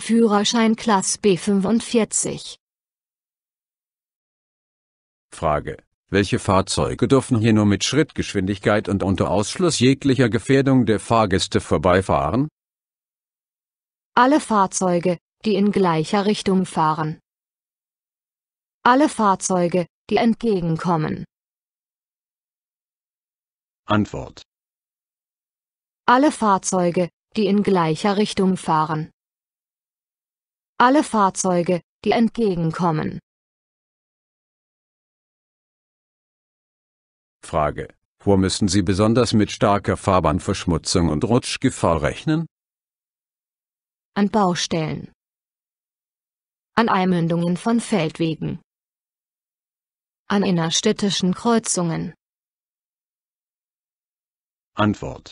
Führerschein Klasse B45. Frage. Welche Fahrzeuge dürfen hier nur mit Schrittgeschwindigkeit und unter Ausschluss jeglicher Gefährdung der Fahrgäste vorbeifahren? Alle Fahrzeuge, die in gleicher Richtung fahren. Alle Fahrzeuge, die entgegenkommen. Antwort. Alle Fahrzeuge, die in gleicher Richtung fahren alle Fahrzeuge, die entgegenkommen. Frage. Wo müssen Sie besonders mit starker Fahrbahnverschmutzung und Rutschgefahr rechnen? An Baustellen. An Einmündungen von Feldwegen. An innerstädtischen Kreuzungen. Antwort.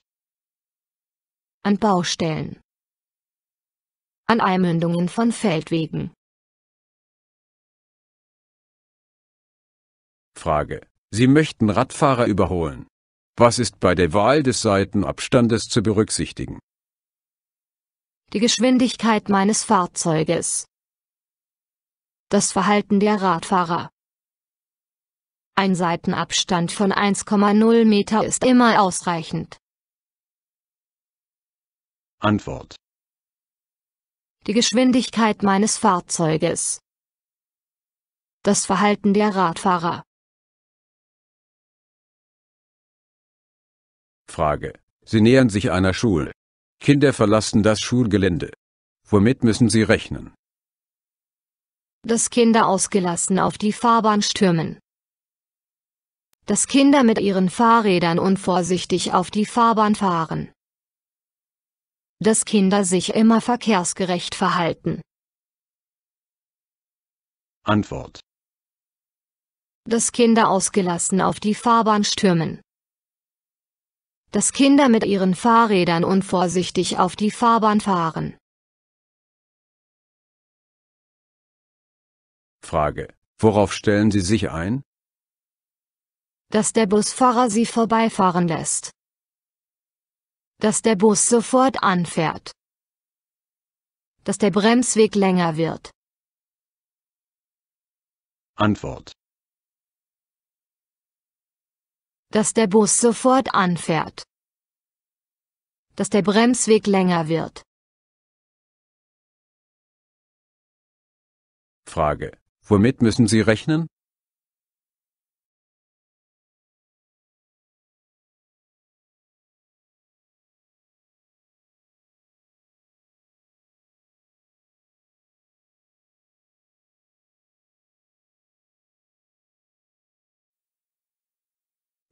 An Baustellen an Eimündungen von Feldwegen. Frage. Sie möchten Radfahrer überholen. Was ist bei der Wahl des Seitenabstandes zu berücksichtigen? Die Geschwindigkeit meines Fahrzeuges. Das Verhalten der Radfahrer. Ein Seitenabstand von 1,0 Meter ist immer ausreichend. Antwort die Geschwindigkeit meines Fahrzeuges, das Verhalten der Radfahrer. Frage. Sie nähern sich einer Schule. Kinder verlassen das Schulgelände. Womit müssen Sie rechnen? Dass Kinder ausgelassen auf die Fahrbahn stürmen. Dass Kinder mit ihren Fahrrädern unvorsichtig auf die Fahrbahn fahren dass Kinder sich immer verkehrsgerecht verhalten? Antwort. Dass Kinder ausgelassen auf die Fahrbahn stürmen. Dass Kinder mit ihren Fahrrädern unvorsichtig auf die Fahrbahn fahren. Frage. Worauf stellen Sie sich ein? Dass der Busfahrer Sie vorbeifahren lässt dass der Bus sofort anfährt, dass der Bremsweg länger wird. Antwort dass der Bus sofort anfährt, dass der Bremsweg länger wird. Frage. Womit müssen Sie rechnen?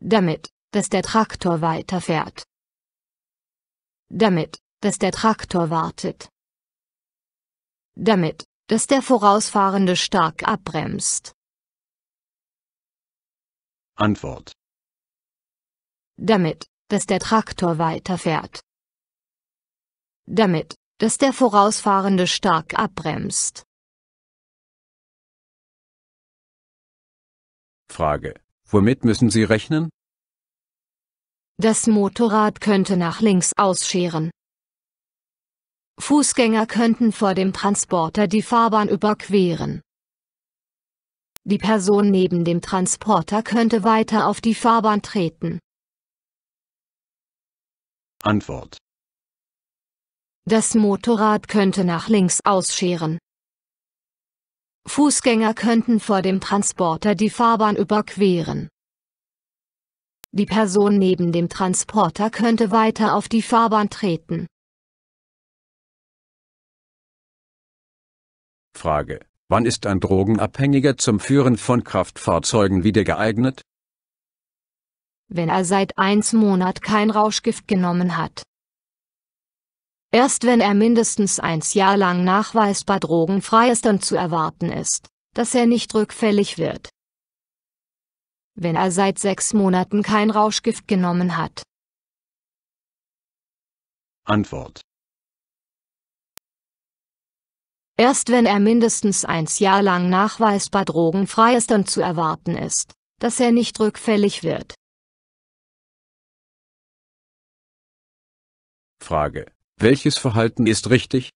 damit, dass der Traktor weiterfährt. Damit, dass der Traktor wartet. Damit, dass der Vorausfahrende stark abbremst. Antwort. Damit, dass der Traktor weiterfährt. Damit, dass der Vorausfahrende stark abbremst. Frage. Womit müssen Sie rechnen? Das Motorrad könnte nach links ausscheren. Fußgänger könnten vor dem Transporter die Fahrbahn überqueren. Die Person neben dem Transporter könnte weiter auf die Fahrbahn treten. Antwort. Das Motorrad könnte nach links ausscheren. Fußgänger könnten vor dem Transporter die Fahrbahn überqueren. Die Person neben dem Transporter könnte weiter auf die Fahrbahn treten. Frage. Wann ist ein Drogenabhängiger zum Führen von Kraftfahrzeugen wieder geeignet? Wenn er seit eins Monat kein Rauschgift genommen hat. Erst wenn er mindestens eins Jahr lang nachweisbar drogenfrei ist und zu erwarten ist, dass er nicht rückfällig wird wenn er seit sechs Monaten kein Rauschgift genommen hat? Antwort. Erst wenn er mindestens eins Jahr lang nachweisbar drogenfrei ist und zu erwarten ist, dass er nicht rückfällig wird. Frage. Welches Verhalten ist richtig?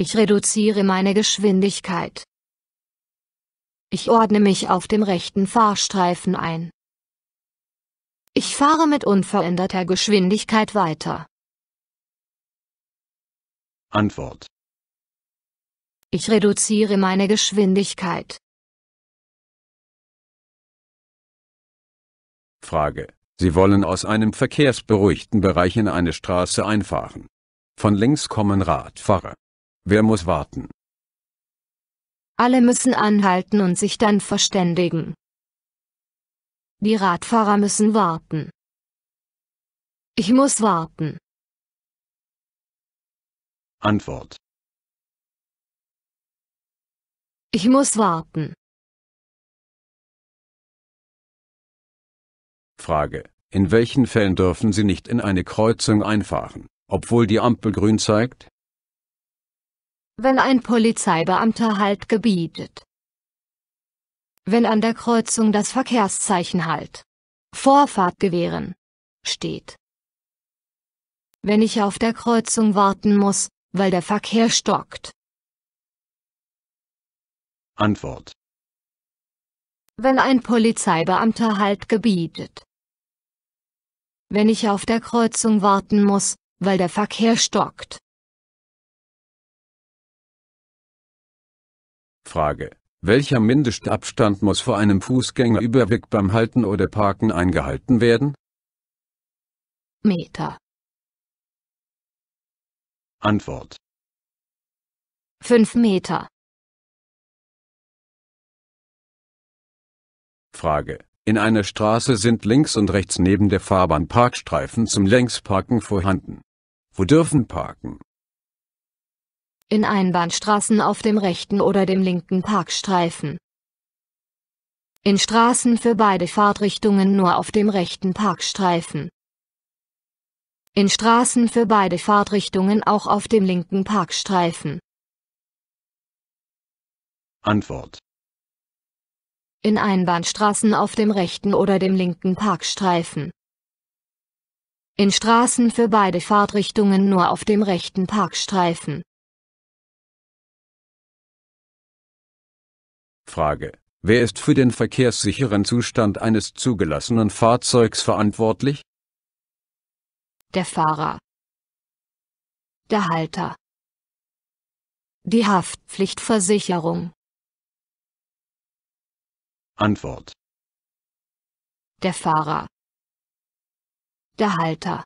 Ich reduziere meine Geschwindigkeit. Ich ordne mich auf dem rechten Fahrstreifen ein. Ich fahre mit unveränderter Geschwindigkeit weiter. Antwort. Ich reduziere meine Geschwindigkeit. Frage. Sie wollen aus einem verkehrsberuhigten Bereich in eine Straße einfahren. Von links kommen Radfahrer. Wer muss warten? Alle müssen anhalten und sich dann verständigen. Die Radfahrer müssen warten. Ich muss warten. Antwort. Ich muss warten. Frage. In welchen Fällen dürfen Sie nicht in eine Kreuzung einfahren, obwohl die Ampel grün zeigt? wenn ein Polizeibeamter Halt gebietet. Wenn an der Kreuzung das Verkehrszeichen Halt. Vorfahrt gewähren. steht. Wenn ich auf der Kreuzung warten muss, weil der Verkehr stockt. Antwort. Wenn ein Polizeibeamter Halt gebietet. Wenn ich auf der Kreuzung warten muss, weil der Verkehr stockt. Frage. Welcher Mindestabstand muss vor einem Fußgängerüberweg beim Halten oder Parken eingehalten werden? Meter. Antwort. 5 Meter. Frage. In einer Straße sind links und rechts neben der Fahrbahn Parkstreifen zum Längsparken vorhanden. Wo dürfen Parken? in Einbahnstraßen auf dem rechten oder dem linken Parkstreifen. In Straßen für beide Fahrtrichtungen nur auf dem rechten Parkstreifen. In Straßen für beide Fahrtrichtungen auch auf dem linken Parkstreifen. Antwort. In Einbahnstraßen auf dem rechten oder dem linken Parkstreifen. In Straßen für beide Fahrtrichtungen nur auf dem rechten Parkstreifen. Frage. Wer ist für den verkehrssicheren Zustand eines zugelassenen Fahrzeugs verantwortlich? Der Fahrer. Der Halter. Die Haftpflichtversicherung. Antwort. Der Fahrer. Der Halter.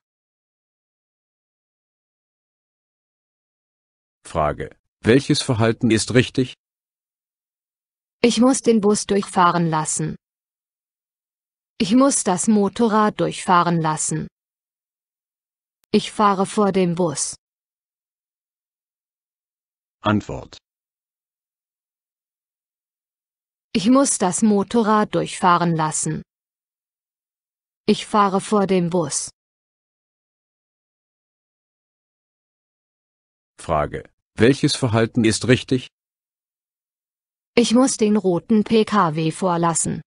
Frage. Welches Verhalten ist richtig? Ich muss den Bus durchfahren lassen. Ich muss das Motorrad durchfahren lassen. Ich fahre vor dem Bus. Antwort. Ich muss das Motorrad durchfahren lassen. Ich fahre vor dem Bus. Frage. Welches Verhalten ist richtig? Ich muss den roten Pkw vorlassen.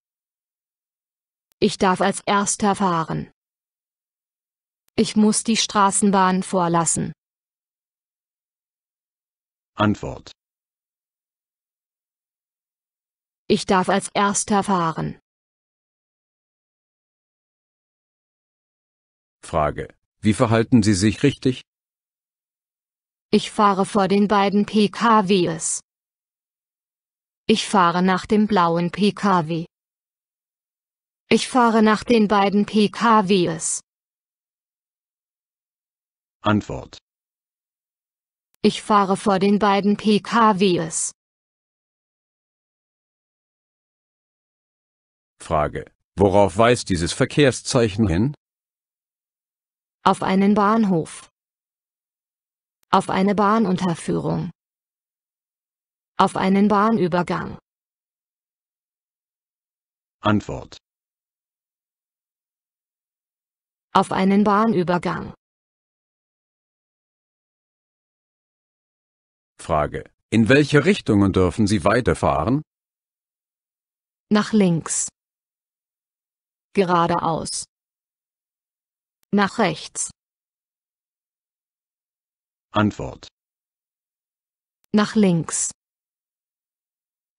Ich darf als erster fahren. Ich muss die Straßenbahn vorlassen. Antwort. Ich darf als erster fahren. Frage. Wie verhalten Sie sich richtig? Ich fahre vor den beiden PKWs. Ich fahre nach dem blauen PKW. Ich fahre nach den beiden PKWs. Antwort. Ich fahre vor den beiden PKWs. Frage. Worauf weist dieses Verkehrszeichen hin? Auf einen Bahnhof. Auf eine Bahnunterführung. Auf einen Bahnübergang. Antwort. Auf einen Bahnübergang. Frage. In welche Richtungen dürfen Sie weiterfahren? Nach links. Geradeaus. Nach rechts. Antwort. Nach links.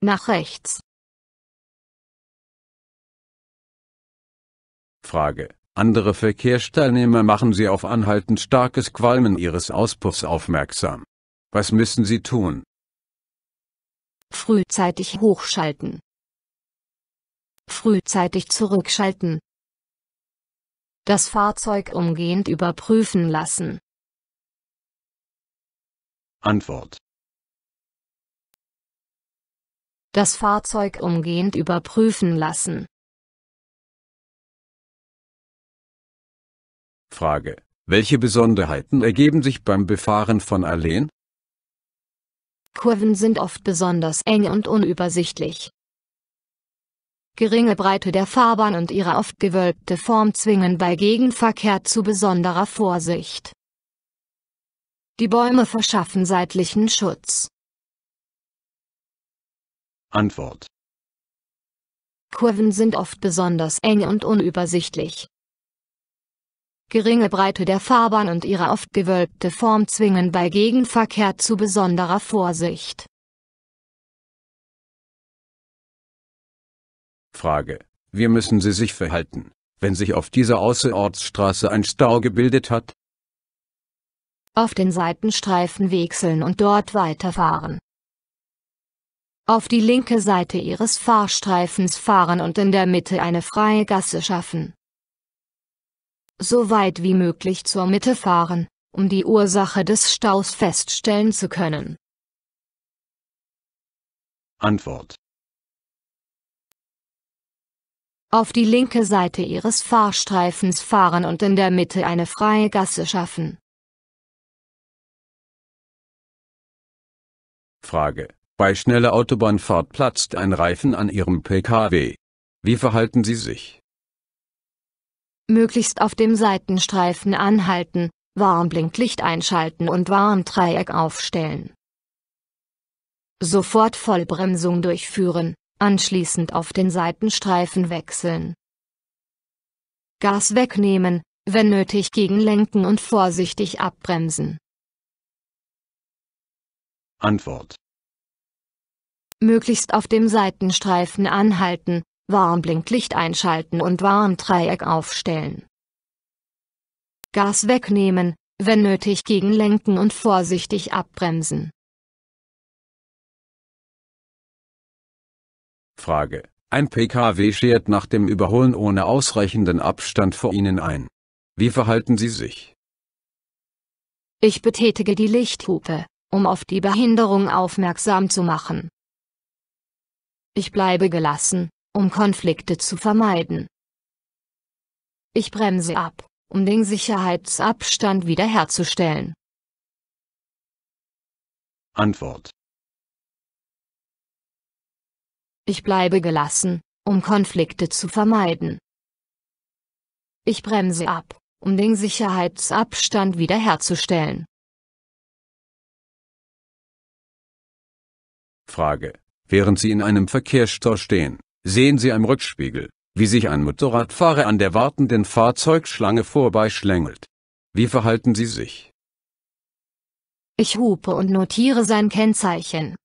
Nach rechts. Frage. Andere Verkehrsteilnehmer machen Sie auf anhaltend starkes Qualmen Ihres Auspuffs aufmerksam. Was müssen Sie tun? Frühzeitig hochschalten. Frühzeitig zurückschalten. Das Fahrzeug umgehend überprüfen lassen. Antwort das Fahrzeug umgehend überprüfen lassen. Frage. Welche Besonderheiten ergeben sich beim Befahren von Alleen? Kurven sind oft besonders eng und unübersichtlich. Geringe Breite der Fahrbahn und ihre oft gewölbte Form zwingen bei Gegenverkehr zu besonderer Vorsicht. Die Bäume verschaffen seitlichen Schutz. Antwort. Kurven sind oft besonders eng und unübersichtlich. Geringe Breite der Fahrbahn und ihre oft gewölbte Form zwingen bei Gegenverkehr zu besonderer Vorsicht. Frage. Wie müssen Sie sich verhalten, wenn sich auf dieser Außerortsstraße ein Stau gebildet hat? Auf den Seitenstreifen wechseln und dort weiterfahren auf die linke Seite ihres Fahrstreifens fahren und in der Mitte eine freie Gasse schaffen. So weit wie möglich zur Mitte fahren, um die Ursache des Staus feststellen zu können. Antwort auf die linke Seite ihres Fahrstreifens fahren und in der Mitte eine freie Gasse schaffen. Frage bei schneller Autobahnfahrt platzt ein Reifen an Ihrem Pkw. Wie verhalten Sie sich? Möglichst auf dem Seitenstreifen anhalten, Warnblinklicht einschalten und Warndreieck aufstellen. Sofort Vollbremsung durchführen, anschließend auf den Seitenstreifen wechseln. Gas wegnehmen, wenn nötig gegenlenken und vorsichtig abbremsen. Antwort möglichst auf dem Seitenstreifen anhalten, Warnblinklicht einschalten und Warndreieck aufstellen. Gas wegnehmen, wenn nötig gegenlenken und vorsichtig abbremsen. Frage. Ein Pkw schert nach dem Überholen ohne ausreichenden Abstand vor Ihnen ein. Wie verhalten Sie sich? Ich betätige die Lichthupe, um auf die Behinderung aufmerksam zu machen. Ich bleibe gelassen, um Konflikte zu vermeiden. Ich bremse ab, um den Sicherheitsabstand wiederherzustellen. Antwort Ich bleibe gelassen, um Konflikte zu vermeiden. Ich bremse ab, um den Sicherheitsabstand wiederherzustellen. Frage Während Sie in einem Verkehrsstau stehen, sehen Sie im Rückspiegel, wie sich ein Motorradfahrer an der wartenden Fahrzeugschlange vorbeischlängelt. Wie verhalten Sie sich? Ich hupe und notiere sein Kennzeichen.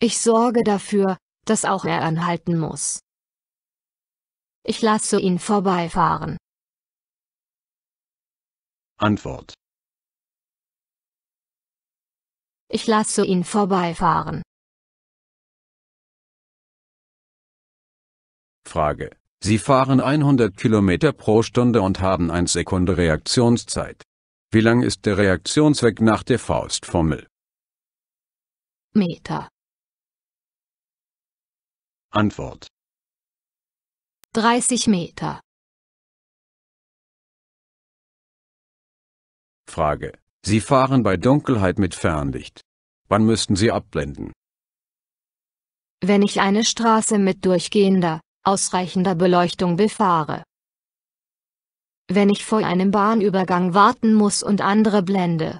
Ich sorge dafür, dass auch er anhalten muss. Ich lasse ihn vorbeifahren. Antwort. Ich lasse ihn vorbeifahren. Frage. Sie fahren 100 km pro Stunde und haben 1 Sekunde Reaktionszeit. Wie lang ist der Reaktionsweg nach der Faustformel? Meter. Antwort. 30 Meter. Frage. Sie fahren bei Dunkelheit mit Fernlicht. Wann müssten Sie abblenden? Wenn ich eine Straße mit durchgehender, ausreichender Beleuchtung befahre. Wenn ich vor einem Bahnübergang warten muss und andere blende.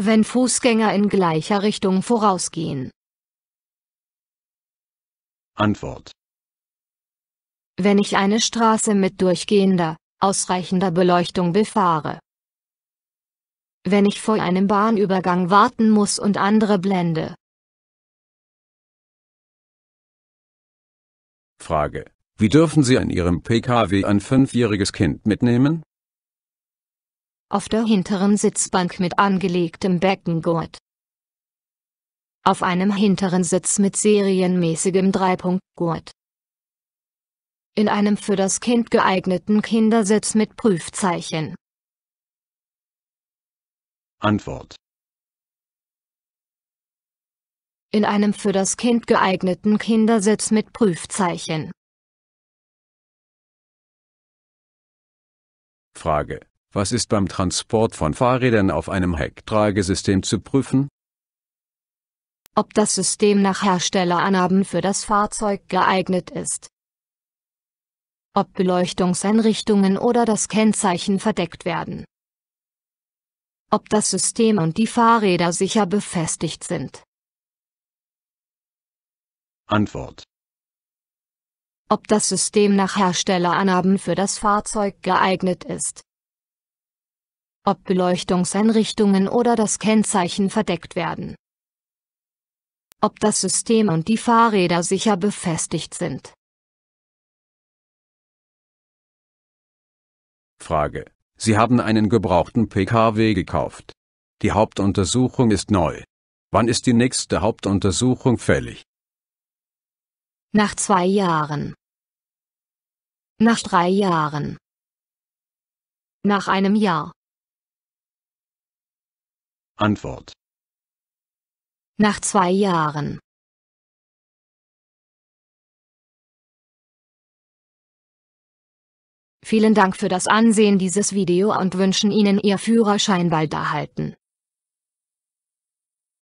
Wenn Fußgänger in gleicher Richtung vorausgehen. Antwort. Wenn ich eine Straße mit durchgehender, ausreichender Beleuchtung befahre. Wenn ich vor einem Bahnübergang warten muss und andere blende. Frage. Wie dürfen Sie an Ihrem Pkw ein fünfjähriges Kind mitnehmen? Auf der hinteren Sitzbank mit angelegtem Beckengurt. Auf einem hinteren Sitz mit serienmäßigem Dreipunktgurt. In einem für das Kind geeigneten Kindersitz mit Prüfzeichen. Antwort in einem für das Kind geeigneten Kindersitz mit Prüfzeichen. Frage. Was ist beim Transport von Fahrrädern auf einem Hecktragesystem zu prüfen? Ob das System nach Herstellerannahmen für das Fahrzeug geeignet ist. Ob Beleuchtungseinrichtungen oder das Kennzeichen verdeckt werden. Ob das System und die Fahrräder sicher befestigt sind. Antwort. Ob das System nach Herstellerannahmen für das Fahrzeug geeignet ist. Ob Beleuchtungseinrichtungen oder das Kennzeichen verdeckt werden. Ob das System und die Fahrräder sicher befestigt sind. Frage. Sie haben einen gebrauchten PKW gekauft. Die Hauptuntersuchung ist neu. Wann ist die nächste Hauptuntersuchung fällig? Nach zwei Jahren. Nach drei Jahren. Nach einem Jahr. Antwort. Nach zwei Jahren. Vielen Dank für das Ansehen dieses Video und wünschen Ihnen Ihr Führerschein bald erhalten.